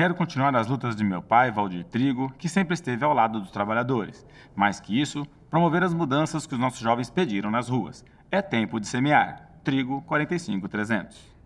Quero continuar as lutas de meu pai, Valdir Trigo, que sempre esteve ao lado dos trabalhadores. Mais que isso, promover as mudanças que os nossos jovens pediram nas ruas. É tempo de semear. Trigo 45300.